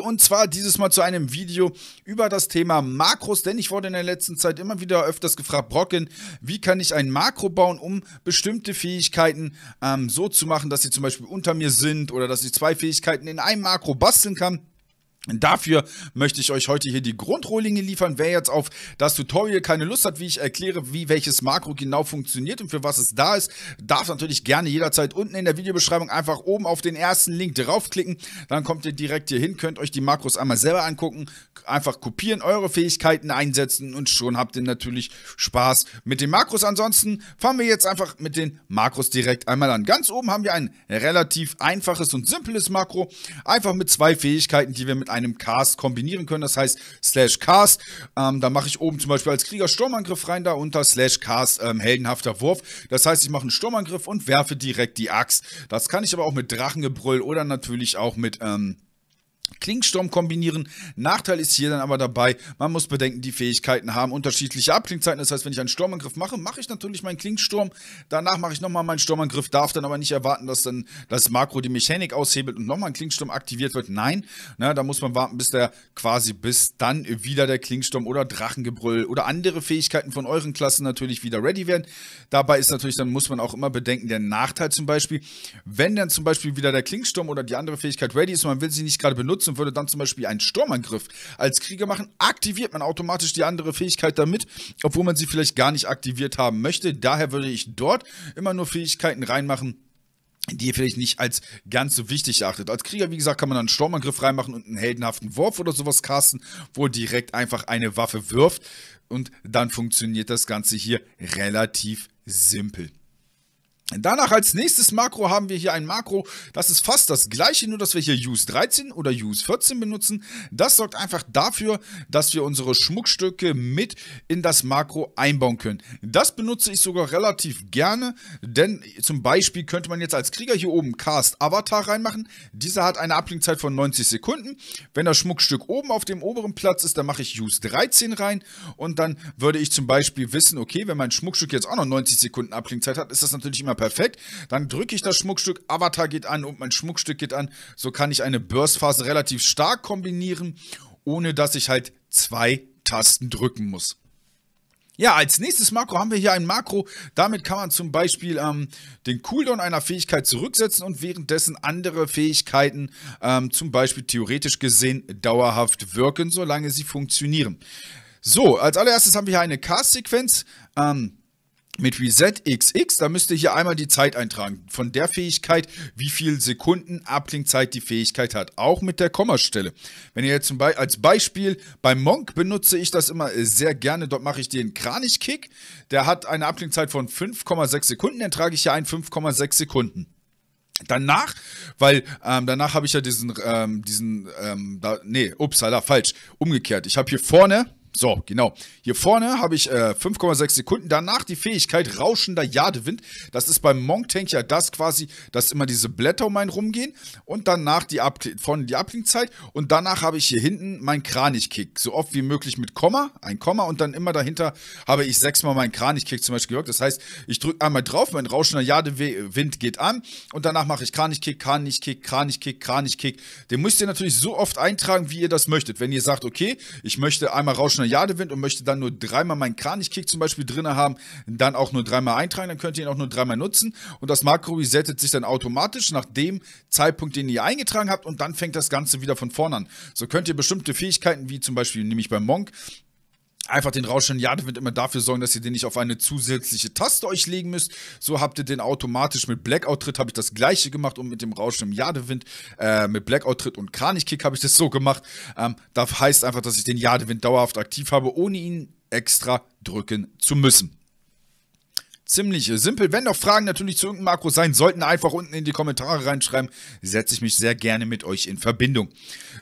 und zwar dieses Mal zu einem Video über das Thema Makros, denn ich wurde in der letzten Zeit immer wieder öfters gefragt, Brocken, wie kann ich ein Makro bauen, um bestimmte Fähigkeiten ähm, so zu machen, dass sie zum Beispiel unter mir sind oder dass ich zwei Fähigkeiten in einem Makro basteln kann. Dafür möchte ich euch heute hier die Grundrohlinge liefern. Wer jetzt auf das Tutorial keine Lust hat, wie ich erkläre, wie welches Makro genau funktioniert und für was es da ist, darf natürlich gerne jederzeit unten in der Videobeschreibung einfach oben auf den ersten Link draufklicken. Dann kommt ihr direkt hier hin, könnt euch die Makros einmal selber angucken, einfach kopieren, eure Fähigkeiten einsetzen und schon habt ihr natürlich Spaß mit den Makros. Ansonsten fangen wir jetzt einfach mit den Makros direkt einmal an. Ganz oben haben wir ein relativ einfaches und simples Makro, einfach mit zwei Fähigkeiten, die wir mit einem Cast kombinieren können. Das heißt, slash Cast, ähm, da mache ich oben zum Beispiel als Krieger Sturmangriff rein, da unter slash Cast ähm, heldenhafter Wurf. Das heißt, ich mache einen Sturmangriff und werfe direkt die Axt. Das kann ich aber auch mit Drachengebrüll oder natürlich auch mit... Ähm, Klingsturm kombinieren. Nachteil ist hier dann aber dabei, man muss bedenken, die Fähigkeiten haben unterschiedliche Abklingzeiten. Das heißt, wenn ich einen Sturmangriff mache, mache ich natürlich meinen Klingsturm. Danach mache ich nochmal meinen Sturmangriff, darf dann aber nicht erwarten, dass dann das Makro die Mechanik aushebelt und nochmal ein Klingsturm aktiviert wird. Nein, na, da muss man warten, bis der quasi bis dann wieder der Klingsturm oder Drachengebrüll oder andere Fähigkeiten von euren Klassen natürlich wieder ready werden. Dabei ist natürlich, dann muss man auch immer bedenken, der Nachteil zum Beispiel, wenn dann zum Beispiel wieder der Klingsturm oder die andere Fähigkeit ready ist und man will sie nicht gerade benutzen, benutzen würde dann zum Beispiel einen Sturmangriff als Krieger machen, aktiviert man automatisch die andere Fähigkeit damit, obwohl man sie vielleicht gar nicht aktiviert haben möchte. Daher würde ich dort immer nur Fähigkeiten reinmachen, die ihr vielleicht nicht als ganz so wichtig erachtet. Als Krieger, wie gesagt, kann man einen Sturmangriff reinmachen und einen heldenhaften Wurf oder sowas casten, wo direkt einfach eine Waffe wirft und dann funktioniert das Ganze hier relativ simpel. Danach als nächstes Makro haben wir hier ein Makro, das ist fast das gleiche, nur dass wir hier Use 13 oder Use 14 benutzen. Das sorgt einfach dafür, dass wir unsere Schmuckstücke mit in das Makro einbauen können. Das benutze ich sogar relativ gerne, denn zum Beispiel könnte man jetzt als Krieger hier oben Cast Avatar reinmachen. Dieser hat eine Ablinkzeit von 90 Sekunden. Wenn das Schmuckstück oben auf dem oberen Platz ist, dann mache ich Use 13 rein und dann würde ich zum Beispiel wissen, okay, wenn mein Schmuckstück jetzt auch noch 90 Sekunden Ablinkzeit hat, ist das natürlich immer perfekt. Dann drücke ich das Schmuckstück, Avatar geht an und mein Schmuckstück geht an. So kann ich eine Burstphase relativ stark kombinieren, ohne dass ich halt zwei Tasten drücken muss. Ja, als nächstes Makro haben wir hier ein Makro. Damit kann man zum Beispiel ähm, den Cooldown einer Fähigkeit zurücksetzen und währenddessen andere Fähigkeiten ähm, zum Beispiel theoretisch gesehen dauerhaft wirken, solange sie funktionieren. So, als allererstes haben wir hier eine Cast-Sequenz. Ähm, mit ResetXX, da müsst ihr hier einmal die Zeit eintragen. Von der Fähigkeit, wie viele Sekunden Abklingzeit die Fähigkeit hat. Auch mit der Kommastelle. Wenn ihr jetzt zum Beispiel als Beispiel bei Monk benutze ich das immer äh, sehr gerne. Dort mache ich den Kranich-Kick. Der hat eine Abklingzeit von 5,6 Sekunden. Dann trage ich hier ein 5,6 Sekunden. Danach, weil ähm, danach habe ich ja diesen, ähm, diesen, ähm, da, nee, upsala, falsch, umgekehrt. Ich habe hier vorne so, genau. Hier vorne habe ich äh, 5,6 Sekunden. Danach die Fähigkeit rauschender Jadewind. Das ist beim Monk Tank ja das quasi, dass immer diese Blätter um einen rumgehen. Und danach die Ab vorne die Abklingzeit. Und danach habe ich hier hinten meinen Kranichkick. So oft wie möglich mit Komma, ein Komma. Und dann immer dahinter habe ich sechsmal meinen Kranichkick zum Beispiel gewirkt. Das heißt, ich drücke einmal drauf, mein rauschender Jadewind geht an. Und danach mache ich Kranichkick, Kranichkick, Kranichkick, Kranichkick. Den müsst ihr natürlich so oft eintragen, wie ihr das möchtet. Wenn ihr sagt, okay, ich möchte einmal rauschender schon eine Wind und möchte dann nur dreimal meinen Kranichkick zum Beispiel drin haben, dann auch nur dreimal eintragen, dann könnt ihr ihn auch nur dreimal nutzen und das Makro resettet sich dann automatisch nach dem Zeitpunkt, den ihr eingetragen habt und dann fängt das Ganze wieder von vorne an. So könnt ihr bestimmte Fähigkeiten, wie zum Beispiel nämlich beim Monk, einfach den Rauschen rauschenden Jade immer dafür sorgen, dass ihr den nicht auf eine zusätzliche Taste euch legen müsst. So habt ihr den automatisch mit Blackout-Tritt, habe ich das gleiche gemacht und mit dem Rauschen im Jadewind, äh, mit Blackout-Tritt und Kranichkick habe ich das so gemacht. Ähm, das heißt einfach, dass ich den Jadewind dauerhaft aktiv habe, ohne ihn extra drücken zu müssen ziemlich äh, simpel. Wenn noch Fragen natürlich zu irgendeinem Makro sein sollten, einfach unten in die Kommentare reinschreiben. Setze ich mich sehr gerne mit euch in Verbindung.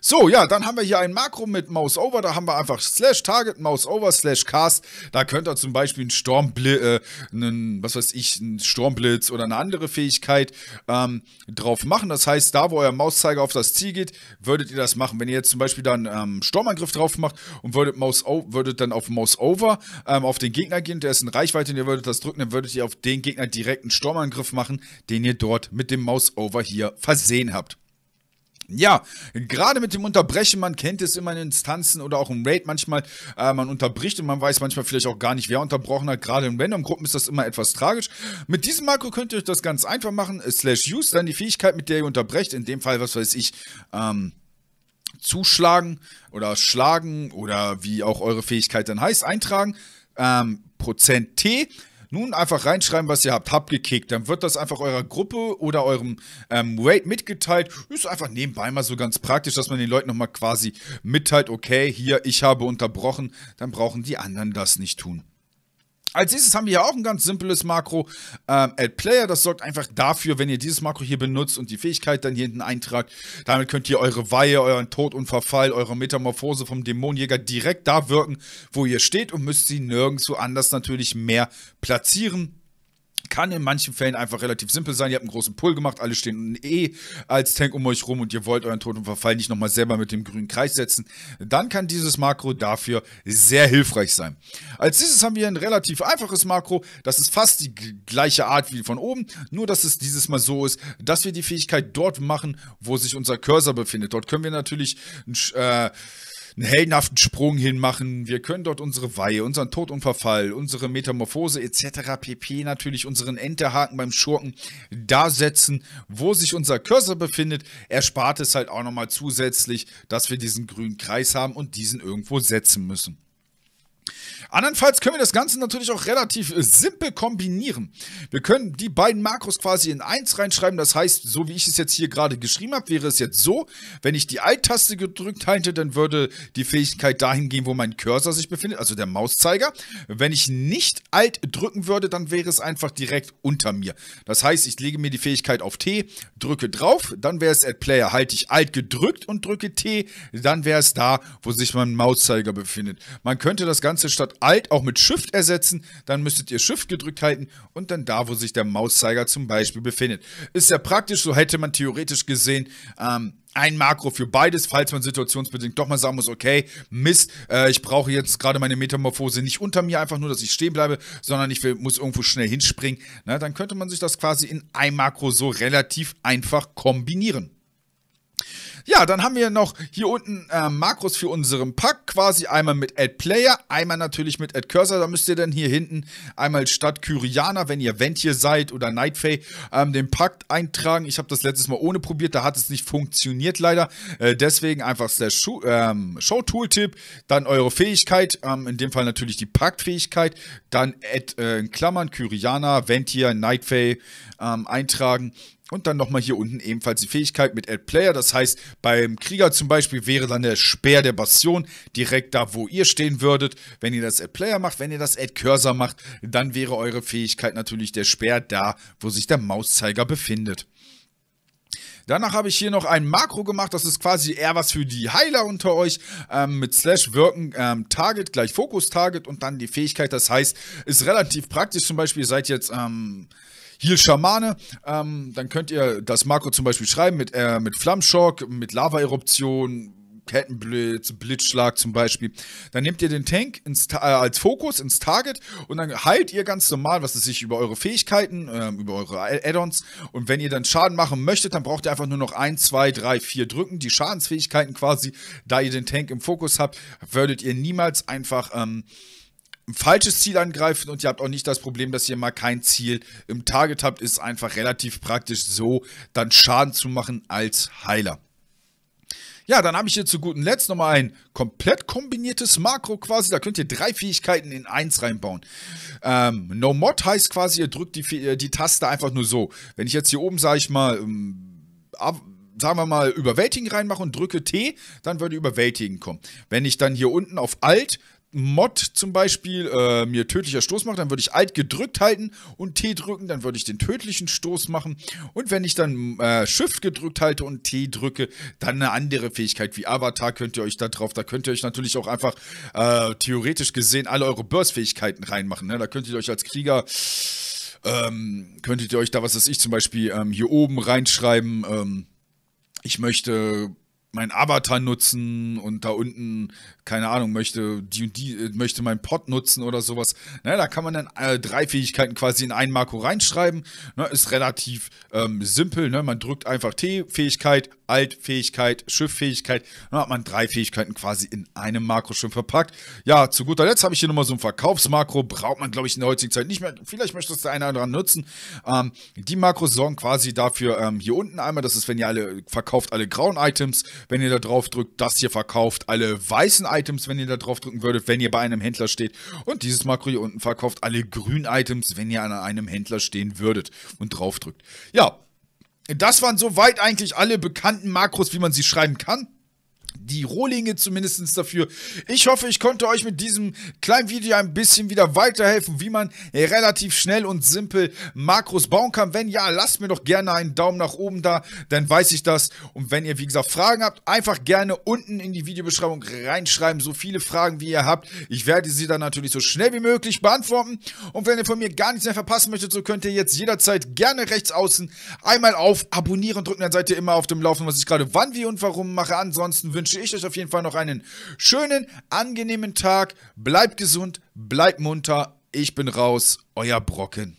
So, ja, dann haben wir hier ein Makro mit Mouseover. Da haben wir einfach Slash Target, Mouseover Slash Cast. Da könnt ihr zum Beispiel einen Stormblitz, äh, einen, was weiß ich, einen Sturmblitz oder eine andere Fähigkeit ähm, drauf machen. Das heißt, da wo euer Mauszeiger auf das Ziel geht, würdet ihr das machen. Wenn ihr jetzt zum Beispiel dann ähm, Sturmangriff drauf macht und würdet, Mouse würdet dann auf Mouseover ähm, auf den Gegner gehen, der ist in Reichweite und ihr würdet das drücken, dann würdet würdet ihr auf den Gegner direkt einen Sturmangriff machen, den ihr dort mit dem Mouseover hier versehen habt. Ja, gerade mit dem Unterbrechen, man kennt es immer in Instanzen oder auch im Raid manchmal, äh, man unterbricht und man weiß manchmal vielleicht auch gar nicht, wer unterbrochen hat. Gerade in Random-Gruppen ist das immer etwas tragisch. Mit diesem Makro könnt ihr euch das ganz einfach machen. Slash use, dann die Fähigkeit, mit der ihr unterbrecht. In dem Fall, was weiß ich, ähm, zuschlagen oder schlagen oder wie auch eure Fähigkeit dann heißt, eintragen. Ähm, Prozent T nun einfach reinschreiben, was ihr habt. Habt gekickt. Dann wird das einfach eurer Gruppe oder eurem ähm, Raid mitgeteilt. Ist einfach nebenbei mal so ganz praktisch, dass man den Leuten nochmal quasi mitteilt, okay, hier, ich habe unterbrochen. Dann brauchen die anderen das nicht tun. Als nächstes haben wir hier auch ein ganz simples Makro, ähm, Add Player. Das sorgt einfach dafür, wenn ihr dieses Makro hier benutzt und die Fähigkeit dann hier hinten eintragt, damit könnt ihr eure Weihe, euren Tod und Verfall, eure Metamorphose vom Dämonjäger direkt da wirken, wo ihr steht und müsst sie nirgendwo anders natürlich mehr platzieren kann in manchen Fällen einfach relativ simpel sein. Ihr habt einen großen Pull gemacht, alle stehen eh als Tank um euch rum und ihr wollt euren Tod Verfall nicht nochmal selber mit dem grünen Kreis setzen. Dann kann dieses Makro dafür sehr hilfreich sein. Als dieses haben wir ein relativ einfaches Makro. Das ist fast die gleiche Art wie von oben, nur dass es dieses Mal so ist, dass wir die Fähigkeit dort machen, wo sich unser Cursor befindet. Dort können wir natürlich äh, einen heldenhaften Sprung hinmachen. Wir können dort unsere Weihe, unseren Tod und Verfall, unsere Metamorphose etc. pp. natürlich unseren Enterhaken beim Schurken da setzen, wo sich unser Cursor befindet. Er spart es halt auch nochmal zusätzlich, dass wir diesen grünen Kreis haben und diesen irgendwo setzen müssen. Andernfalls können wir das Ganze natürlich auch relativ äh, simpel kombinieren. Wir können die beiden Makros quasi in 1 reinschreiben. Das heißt, so wie ich es jetzt hier gerade geschrieben habe, wäre es jetzt so, wenn ich die Alt-Taste gedrückt halte, dann würde die Fähigkeit dahin gehen, wo mein Cursor sich befindet, also der Mauszeiger. Wenn ich nicht Alt drücken würde, dann wäre es einfach direkt unter mir. Das heißt, ich lege mir die Fähigkeit auf T, drücke drauf, dann wäre es Add Player. Halte ich Alt gedrückt und drücke T, dann wäre es da, wo sich mein Mauszeiger befindet. Man könnte das Ganze Ganze statt Alt auch mit Shift ersetzen, dann müsstet ihr Shift gedrückt halten und dann da, wo sich der Mauszeiger zum Beispiel befindet. Ist ja praktisch, so hätte man theoretisch gesehen, ähm, ein Makro für beides, falls man situationsbedingt doch mal sagen muss, okay, Mist, äh, ich brauche jetzt gerade meine Metamorphose nicht unter mir, einfach nur, dass ich stehen bleibe, sondern ich will, muss irgendwo schnell hinspringen. Na, dann könnte man sich das quasi in ein Makro so relativ einfach kombinieren. Ja, dann haben wir noch hier unten äh, Makros für unseren Pack, quasi einmal mit Add Player, einmal natürlich mit Add Cursor. Da müsst ihr dann hier hinten einmal statt Kyriana, wenn ihr Vent hier seid oder Nightfay, ähm, den Pakt eintragen. Ich habe das letztes Mal ohne probiert, da hat es nicht funktioniert leider. Äh, deswegen einfach der Show, ähm, Show Tooltip, dann eure Fähigkeit, ähm, in dem Fall natürlich die Paktfähigkeit, dann Add äh, in Klammern Kyriana, Vent hier, Nightfay ähm, eintragen und dann nochmal hier unten ebenfalls die Fähigkeit mit Add Player. Das heißt, beim Krieger zum Beispiel wäre dann der Speer der Bastion direkt da, wo ihr stehen würdet. Wenn ihr das Add Player macht, wenn ihr das Add Cursor macht, dann wäre eure Fähigkeit natürlich der Speer da, wo sich der Mauszeiger befindet. Danach habe ich hier noch ein Makro gemacht, das ist quasi eher was für die Heiler unter euch, ähm, mit Slash wirken ähm, Target gleich Fokus Target und dann die Fähigkeit, das heißt, ist relativ praktisch, zum Beispiel seid jetzt, ähm, Heal Schamane. Ähm, dann könnt ihr das Marco zum Beispiel schreiben mit, äh, mit Flammschock, mit Lava-Eruption, Kettenblitz, Blitzschlag zum Beispiel. Dann nehmt ihr den Tank ins, äh, als Fokus ins Target und dann heilt ihr ganz normal, was es sich über eure Fähigkeiten, äh, über eure Add-ons. Und wenn ihr dann Schaden machen möchtet, dann braucht ihr einfach nur noch 1, 2, 3, 4 drücken. Die Schadensfähigkeiten quasi, da ihr den Tank im Fokus habt, würdet ihr niemals einfach. Ähm, ein falsches Ziel angreifen und ihr habt auch nicht das Problem, dass ihr mal kein Ziel im Target habt. Ist einfach relativ praktisch so, dann Schaden zu machen als Heiler. Ja, dann habe ich hier zu guten Letzt nochmal ein komplett kombiniertes Makro quasi. Da könnt ihr drei Fähigkeiten in eins reinbauen. Ähm, no Mod heißt quasi, ihr drückt die, äh, die Taste einfach nur so. Wenn ich jetzt hier oben, sage ich mal, ähm, ab, sagen wir mal, überwältigen reinmache und drücke T, dann würde überwältigen kommen. Wenn ich dann hier unten auf Alt Mod zum Beispiel äh, mir tödlicher Stoß macht, dann würde ich Alt gedrückt halten und T drücken, dann würde ich den tödlichen Stoß machen. Und wenn ich dann äh, Shift gedrückt halte und T drücke, dann eine andere Fähigkeit wie Avatar könnt ihr euch da drauf, da könnt ihr euch natürlich auch einfach äh, theoretisch gesehen alle eure Burst-Fähigkeiten reinmachen. Ne? Da könntet ihr euch als Krieger ähm, könntet ihr euch da, was weiß ich, zum Beispiel ähm, hier oben reinschreiben, ähm, ich möchte mein Avatar nutzen und da unten, keine Ahnung, möchte die und die, äh, möchte mein Pod nutzen oder sowas. Na, da kann man dann äh, drei Fähigkeiten quasi in einen Marco reinschreiben. Na, ist relativ ähm, simpel. Ne? Man drückt einfach T-Fähigkeit, Alt-Fähigkeit, Schiff-Fähigkeit. Dann hat man drei Fähigkeiten quasi in einem Makro schon verpackt. Ja, zu guter Letzt habe ich hier nochmal so ein Verkaufsmakro. Braucht man, glaube ich, in der heutigen Zeit nicht mehr. Vielleicht möchte es der eine oder andere nutzen. Ähm, die Makros sorgen quasi dafür ähm, hier unten einmal. Das ist, wenn ihr alle verkauft, alle grauen Items wenn ihr da drauf drückt, das hier verkauft, alle weißen Items, wenn ihr da drauf drücken würdet, wenn ihr bei einem Händler steht. Und dieses Makro hier unten verkauft alle grünen Items, wenn ihr an einem Händler stehen würdet und drauf drückt. Ja, das waren soweit eigentlich alle bekannten Makros, wie man sie schreiben kann die Rohlinge zumindest dafür. Ich hoffe, ich konnte euch mit diesem kleinen Video ein bisschen wieder weiterhelfen, wie man relativ schnell und simpel Makros bauen kann. Wenn ja, lasst mir doch gerne einen Daumen nach oben da, dann weiß ich das. Und wenn ihr, wie gesagt, Fragen habt, einfach gerne unten in die Videobeschreibung reinschreiben, so viele Fragen, wie ihr habt. Ich werde sie dann natürlich so schnell wie möglich beantworten. Und wenn ihr von mir gar nichts mehr verpassen möchtet, so könnt ihr jetzt jederzeit gerne rechts außen einmal auf Abonnieren drücken, dann seid ihr immer auf dem Laufenden, was ich gerade wann, wie und warum mache. Ansonsten wünsche wünsche ich euch auf jeden Fall noch einen schönen, angenehmen Tag. Bleibt gesund, bleibt munter. Ich bin raus, euer Brocken.